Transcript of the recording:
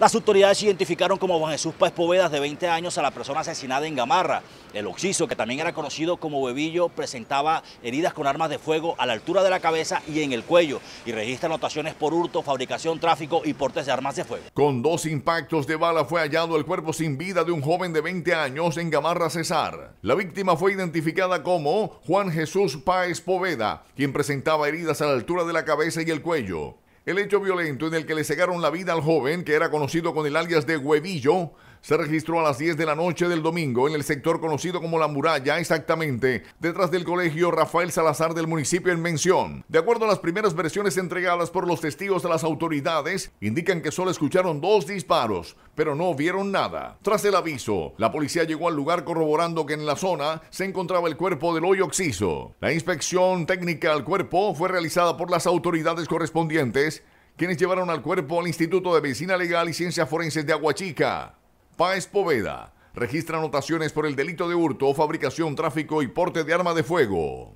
Las autoridades identificaron como Juan Jesús Páez Poveda, de 20 años, a la persona asesinada en Gamarra. El occiso, que también era conocido como Bebillo, presentaba heridas con armas de fuego a la altura de la cabeza y en el cuello y registra anotaciones por hurto, fabricación, tráfico y portes de armas de fuego. Con dos impactos de bala fue hallado el cuerpo sin vida de un joven de 20 años en Gamarra Cesar. La víctima fue identificada como Juan Jesús Páez Poveda, quien presentaba heridas a la altura de la cabeza y el cuello. El hecho violento en el que le cegaron la vida al joven, que era conocido con el alias de Huevillo, se registró a las 10 de la noche del domingo en el sector conocido como La Muralla, exactamente detrás del colegio Rafael Salazar del municipio en mención. De acuerdo a las primeras versiones entregadas por los testigos de las autoridades, indican que solo escucharon dos disparos, pero no vieron nada. Tras el aviso, la policía llegó al lugar corroborando que en la zona se encontraba el cuerpo del hoyo oxiso. La inspección técnica al cuerpo fue realizada por las autoridades correspondientes quienes llevaron al cuerpo al Instituto de Medicina Legal y Ciencias Forenses de Aguachica. Paez Poveda. Registra anotaciones por el delito de hurto, fabricación, tráfico y porte de arma de fuego.